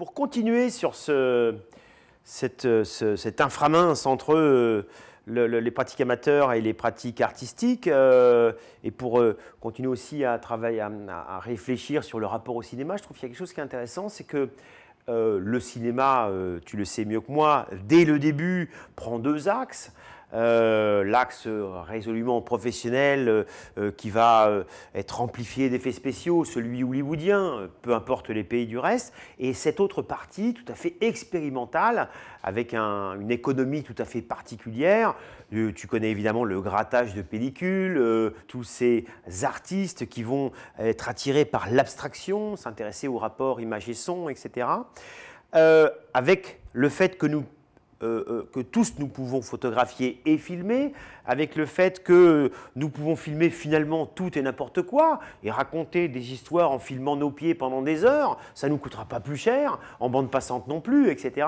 Pour continuer sur cette, ce, cet inframince entre euh, les pratiques amateurs et les pratiques artistiques, euh, et pour euh, continuer aussi à, travailler, à, à, réfléchir sur le rapport au cinéma, je trouve qu'il y a quelque chose qui est intéressant, c'est que le cinéma, tu le sais mieux que moi, dès le début, prend deux axes. Euh, l'axe résolument professionnel euh, euh, qui va être amplifié d'effets spéciaux, celui hollywoodien, peu importe les pays du reste, et cette autre partie tout à fait expérimentale, avec une économie tout à fait particulière. tu connais évidemment le grattage de pellicules, tous ces artistes qui vont être attirés par l'abstraction, s'intéresser aux rapports image et son, etc. avec le fait que nous euh, euh, que tous nous pouvons photographier et filmer, avec le fait que nous pouvons filmer finalement tout et n'importe quoi, et raconter des histoires en filmant nos pieds pendant des heures, ça ne nous coûtera pas plus cher, en bande passante non plus, etc.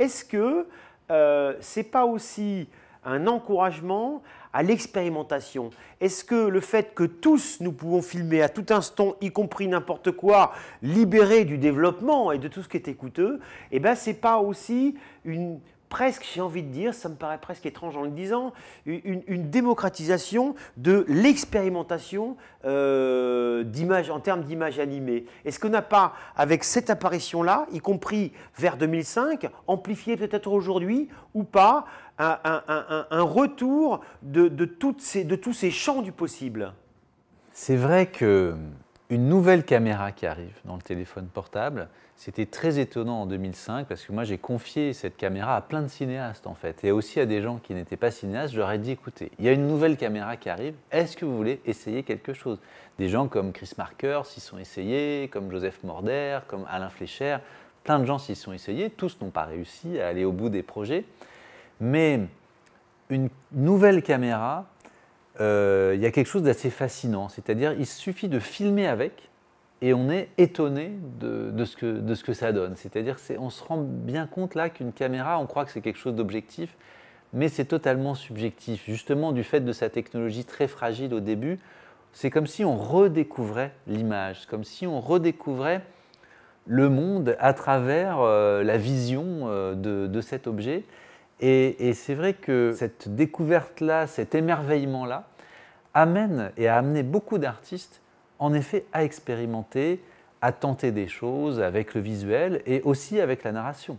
Est-ce que euh, c'est pas aussi un encouragement à l'expérimentation Est-ce que le fait que tous nous pouvons filmer à tout instant, y compris n'importe quoi, libéré du développement et de tout ce qui était coûteux, eh ben c'est pas aussi une, presque, j'ai envie de dire, ça me paraît presque étrange en le disant, une, démocratisation de l'expérimentation euh, en termes d'images animées. Est-ce qu'on n'a pas, avec cette apparition-là, y compris vers 2005, amplifié peut-être aujourd'hui ou pas, un, un retour de, de, toutes ces, de tous ces champs du possible C'est vrai que une nouvelle caméra qui arrive dans le téléphone portable. C'était très étonnant en 2005 parce que moi j'ai confié cette caméra à plein de cinéastes en fait et aussi à des gens qui n'étaient pas cinéastes. j'aurais leur ai dit écoutez, il y a une nouvelle caméra qui arrive, est-ce que vous voulez essayer quelque chose Des gens comme Chris Marker s'y sont essayés, comme Joseph Morder, comme Alain Fléchère, plein de gens s'y sont essayés, tous n'ont pas réussi à aller au bout des projets. Mais une nouvelle caméra, euh, il y a quelque chose d'assez fascinant. C'est-à-dire, il suffit de filmer avec et on est étonné de, de, ce, que, de ce que ça donne. C'est-à-dire, on se rend bien compte là qu'une caméra, on croit que c'est quelque chose d'objectif, mais c'est totalement subjectif. Justement, du fait de sa technologie très fragile au début, c'est comme si on redécouvrait l'image, comme si on redécouvrait le monde à travers euh, la vision euh, de, de, cet objet. et c'est vrai que cette découverte-là, cet émerveillement-là, amène et a amené beaucoup d'artistes, en effet, à expérimenter, à tenter des choses avec le visuel et aussi avec la narration.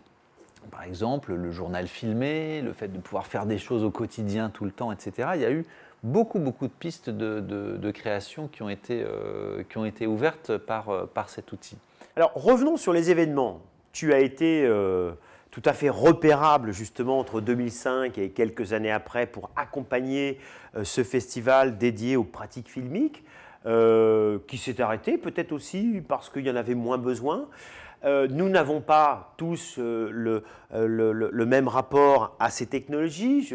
Par exemple, le journal filmé, le fait de pouvoir faire des choses au quotidien tout le temps, etc. Il y a eu beaucoup, beaucoup de pistes de, création qui ont été, euh, qui ont été ouvertes par, euh, par cet outil. Alors revenons sur les événements. Tu as été... Euh, tout à fait repérable justement entre 2005 et quelques années après pour accompagner euh, ce festival dédié aux pratiques filmiques, euh, qui s'est arrêté peut-être aussi parce qu'il y en avait moins besoin. Euh, nous n'avons pas tous le, même rapport à ces technologies.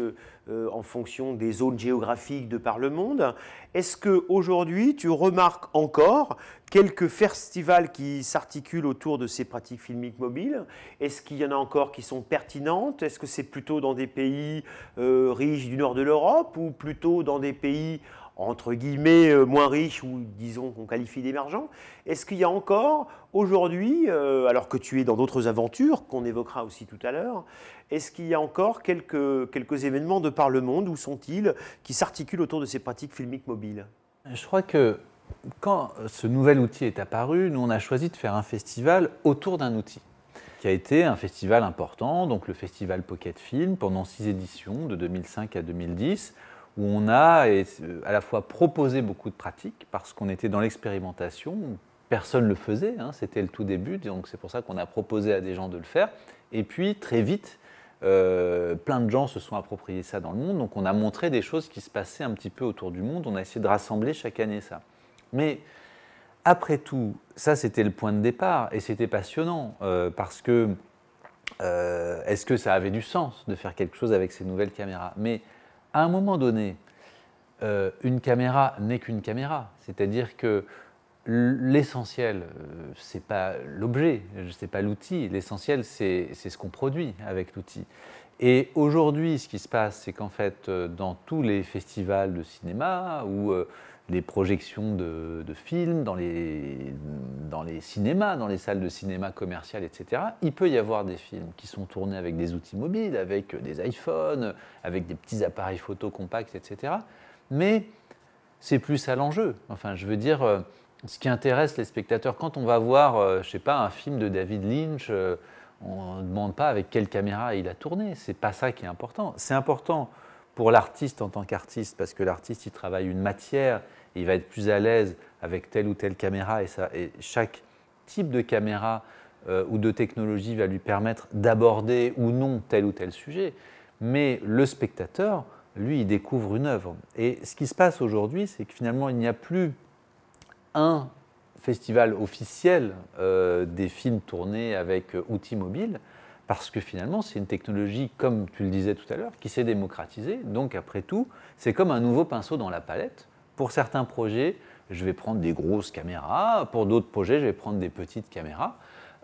Euh, en fonction des zones géographiques de par le monde. Est-ce que aujourd'hui tu remarques encore quelques festivals qui s'articulent autour de ces pratiques filmiques mobiles Est-ce qu'il y en a encore qui sont pertinentes Est-ce que c'est plutôt dans des pays euh, riches du nord de l'Europe ou plutôt dans des pays entre guillemets euh, moins riches ou disons qu'on qualifie d'émergents, est-ce qu'il y a encore aujourd'hui, euh, alors que tu es dans d'autres aventures qu'on évoquera aussi tout à l'heure, est-ce qu'il y a encore quelques, quelques événements de par le monde, où sont-ils, qui s'articulent autour de ces pratiques filmiques mobiles Je crois que quand ce nouvel outil est apparu, nous on a choisi de faire un festival autour d'un outil qui a été un festival important, donc le festival Pocket Film, pendant six éditions, de 2005 à 2010, où on a euh, à la fois proposé beaucoup de pratiques parce qu'on était dans l'expérimentation, personne ne le faisait, hein, c'était le tout début, donc c'est pour ça qu'on a proposé à des gens de le faire. Et puis très vite, euh, plein de gens se sont appropriés ça dans le monde, donc on a montré des choses qui se passaient un petit peu autour du monde, on a essayé de rassembler chaque année ça. Mais après tout, ça c'était le point de départ et c'était passionnant euh, parce que est-ce que ça avait du sens de faire quelque chose avec ces nouvelles caméras Mais à un moment donné, euh, une caméra n'est qu'une caméra. C'est-à-dire que l'essentiel, euh, c'est pas l'objet, n'est pas l'outil. L'essentiel, c'est ce qu'on produit avec l'outil. Et aujourd'hui, ce qui se passe, c'est qu'en fait, euh, dans tous les festivals de cinéma ou des projections de, films dans les, dans les cinémas, dans les salles de cinéma commerciales, etc. Il peut y avoir des films qui sont tournés avec des outils mobiles, avec des iPhones, avec des petits appareils photo compacts, etc. Mais c'est plus à l'enjeu. Enfin, je veux dire, euh, ce qui intéresse les spectateurs, quand on va voir, euh, je sais pas, un film de David Lynch, euh, on ne demande pas avec quelle caméra il a tourné. C'est pas ça qui est important. C'est important pour l'artiste en tant qu'artiste, parce que l'artiste, il travaille une matière, il va être plus à l'aise avec telle ou telle caméra et, ça, et chaque type de caméra euh, ou de technologie va lui permettre d'aborder ou non tel ou tel sujet. Mais le spectateur, lui, découvre une œuvre. Et ce qui se passe aujourd'hui, c'est que finalement, il n'y a plus un festival officiel euh, des films tournés avec euh, outils mobiles, parce que finalement, c'est une technologie, comme tu le disais tout à l'heure, qui s'est démocratisée. Donc, après tout, c'est comme un nouveau pinceau dans la palette. Pour certains projets, je vais prendre des grosses caméras, pour d'autres projets, je vais prendre des petites caméras.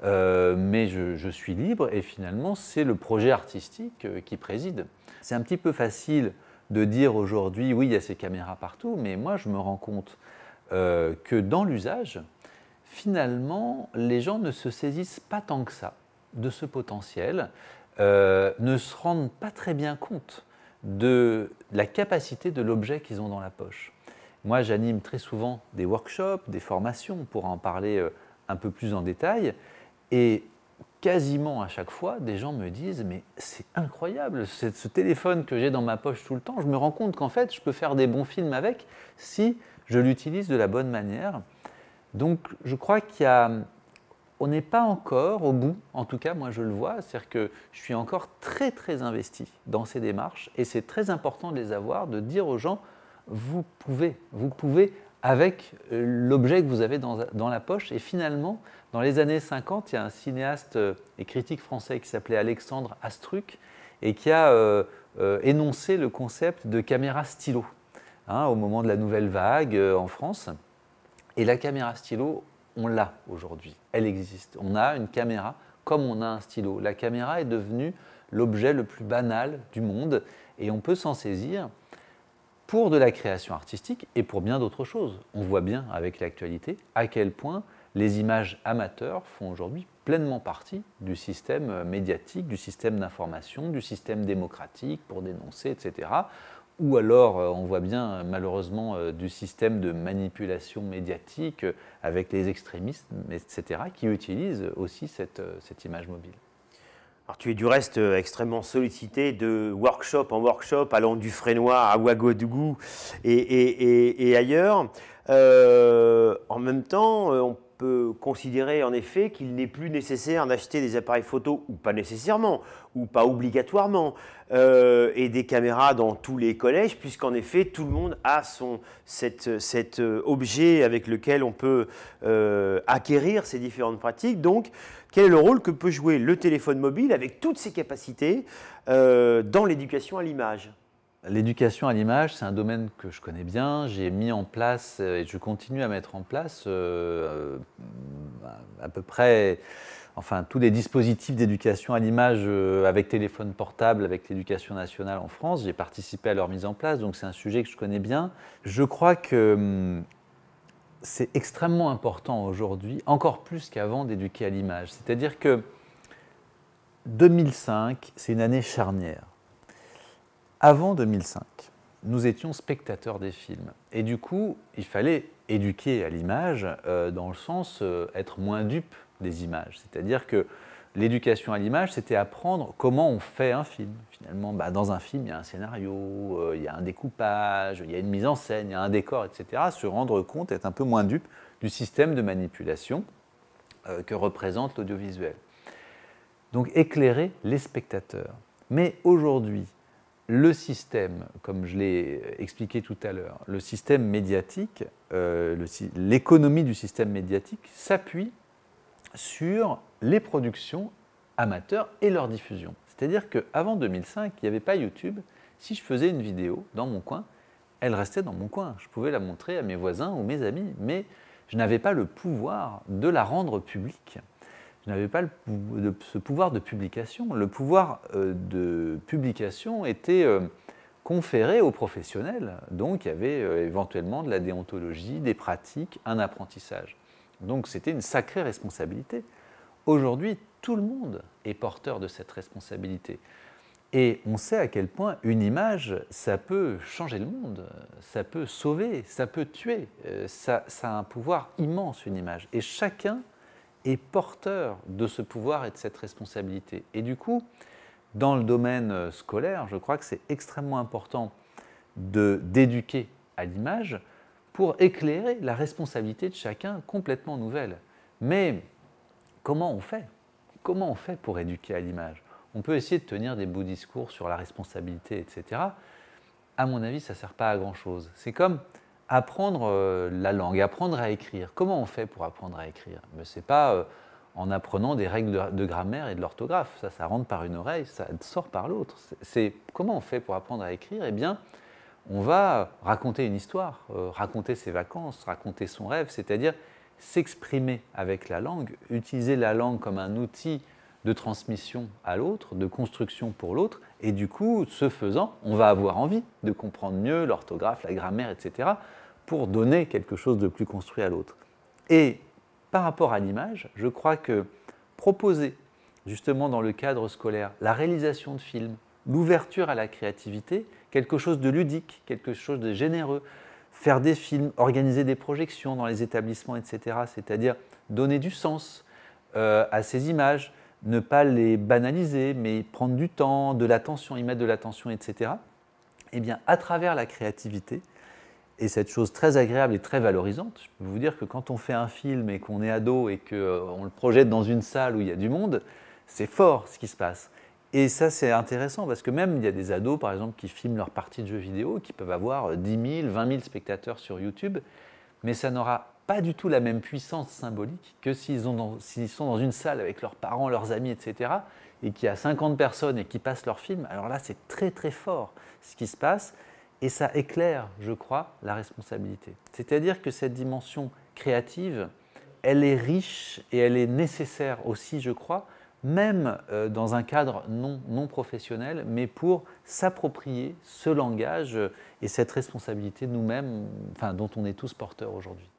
Euh, mais je, suis libre et finalement c'est le projet artistique euh, qui préside. C'est un petit peu facile de dire aujourd'hui oui il y a ces caméras partout, mais moi je me rends compte euh, que dans l'usage, finalement les gens ne se saisissent pas tant que ça de ce potentiel, ne se rendent pas très bien compte de la capacité de l'objet qu'ils ont dans la poche. Moi, j'anime très souvent des workshops, des formations pour en parler euh, un peu plus en détail. Et quasiment à chaque fois, des gens me disent Mais c'est incroyable, ce téléphone que j'ai dans ma poche tout le temps, je me rends compte qu'en fait, je peux faire des bons films avec si je l'utilise de la bonne manière. Donc, je crois qu'il On n'est pas encore au bout, en tout cas moi je le vois, c'est-à-dire que je suis encore très très investi dans ces démarches et c'est très important de les avoir, de dire aux gens vous pouvez. Vous pouvez avec euh, l'objet que vous avez dans, la poche. Et finalement, dans les années 50, il y a un cinéaste euh, et critique français qui s'appelait Alexandre Astruc et qui a euh, énoncé le concept de caméra stylo hein, au moment de la nouvelle vague en France. Et la caméra stylo, on l'a aujourd'hui, elle existe. On a une caméra comme on a un stylo. La caméra est devenue l'objet le plus banal du monde et on peut s'en saisir pour de la création artistique et pour bien d'autres choses. On voit bien avec l'actualité à quel point les images amateurs font aujourd'hui pleinement partie du système médiatique, du système d'information, du système démocratique pour dénoncer, etc. Ou alors, euh, on voit bien euh, malheureusement euh, du système de manipulation médiatique avec les extrémistes, etc., qui utilisent aussi cette, cette image mobile. Alors, tu es du reste euh, extrêmement sollicité de workshop en workshop, allant du Frénois à Ouagadougou et, ailleurs. Euh, en même temps, euh, on peut considérer en effet qu'il n'est plus nécessaire d'acheter des appareils photo, ou pas nécessairement, ou pas obligatoirement, euh, et des caméras dans tous les collèges, puisqu'en effet tout le monde a son, cet, euh, objet avec lequel on peut euh, acquérir ces différentes pratiques. Donc, quel est le rôle que peut jouer le téléphone mobile avec toutes ses capacités dans l'éducation à l'image L'éducation à l'image, c'est un domaine que je connais bien. J'ai mis en place euh, et je continue à mettre en place euh, euh, à peu près enfin, tous les dispositifs d'éducation à l'image avec téléphone portable, avec l'éducation nationale en France. J'ai participé à leur mise en place, donc c'est un sujet que je connais bien. Je crois que hum, c'est extrêmement important aujourd'hui, encore plus qu'avant, d'éduquer à l'image. C'est-à-dire que 2005, c'est une année charnière. Avant 2005, nous étions spectateurs des films. Et du coup, il fallait éduquer à l'image euh, dans le sens euh, être moins dupe des images. C'est-à-dire que l'éducation à l'image, c'était apprendre comment on fait un film. Finalement, bah, dans un film, il y a un scénario, euh, il y a un découpage, il y a une mise en scène, il y a un décor, etc. Se rendre compte, être un peu moins dupe du système de manipulation que représente l'audiovisuel. Donc éclairer les spectateurs. Mais aujourd'hui, le système, comme je l'ai expliqué tout à l'heure, le système médiatique, euh, l'économie du système médiatique s'appuie sur les productions amateurs et leur diffusion. C'est-à-dire qu'avant 2005, il n'y avait pas YouTube. Si je faisais une vidéo dans mon coin, elle restait dans mon coin. Je pouvais la montrer à mes voisins ou mes amis, mais je n'avais pas le pouvoir de la rendre publique n'avait pas ce pouvoir de publication. Le pouvoir euh, de publication était euh, conféré aux professionnels. Donc il y avait euh, éventuellement de la déontologie, des pratiques, un apprentissage. Donc c'était une sacrée responsabilité. Aujourd'hui, tout le monde est porteur de cette responsabilité. Et on sait à quel point une image, ça peut changer le monde, ça peut sauver, ça peut tuer, ça a un pouvoir immense, une image. Et chacun est porteur de ce pouvoir et de cette responsabilité. Et du coup, dans le domaine euh, scolaire, je crois que c'est extrêmement important d'éduquer à l'image pour éclairer la responsabilité de chacun complètement nouvelle. Mais comment on fait Comment on fait pour éduquer à l'image On peut essayer de tenir des beaux discours sur la responsabilité, etc. À mon avis, ça ne sert pas à grand-chose. C'est comme apprendre euh, la langue, apprendre à écrire. Comment on fait pour apprendre à écrire Ce n'est pas euh, en apprenant des règles de grammaire et de l'orthographe. Ça, ça rentre par une oreille, ça sort par l'autre. C'est comment on fait pour apprendre à écrire Eh bien, on va raconter une histoire, euh, raconter ses vacances, raconter son rêve, c'est-à-dire s'exprimer avec la langue, utiliser la langue comme un outil de transmission à l'autre, de construction pour l'autre, et du coup, ce faisant, on va avoir envie de comprendre mieux l'orthographe, la grammaire, etc., pour donner quelque chose de plus construit à l'autre. Et par rapport à l'image, je crois que proposer, justement dans le cadre scolaire, la réalisation de films, l'ouverture à la créativité, quelque chose de ludique, quelque chose de généreux, faire des films, organiser des projections dans les établissements, etc., c'est-à-dire donner du sens euh, à ces images, ne pas les banaliser, mais prendre du temps, de l'attention, y mettre de l'attention, etc. Eh bien, à travers la créativité, et cette chose très agréable et très valorisante, je peux vous dire que quand on fait un film et qu'on est ado et qu'on euh, on le projette dans une salle où il y a du monde, c'est fort ce qui se passe. Et ça, c'est intéressant parce que même il y a des ados, par exemple, qui filment leur partie de jeux vidéo, qui peuvent avoir 10 000, 20 000 spectateurs sur YouTube, mais ça n'aura pas du tout la même puissance symbolique que s'ils sont dans une salle avec leurs parents, leurs amis, etc., et qu'il y a 50 personnes et qui passent leur film, alors là, c'est très très fort ce qui se passe, et ça éclaire, je crois, la responsabilité. C'est-à-dire que cette dimension créative, elle est riche et elle est nécessaire aussi, je crois, même euh, dans un cadre non, non professionnel, mais pour s'approprier ce langage euh, et cette responsabilité nous-mêmes, enfin, dont on est tous porteurs aujourd'hui.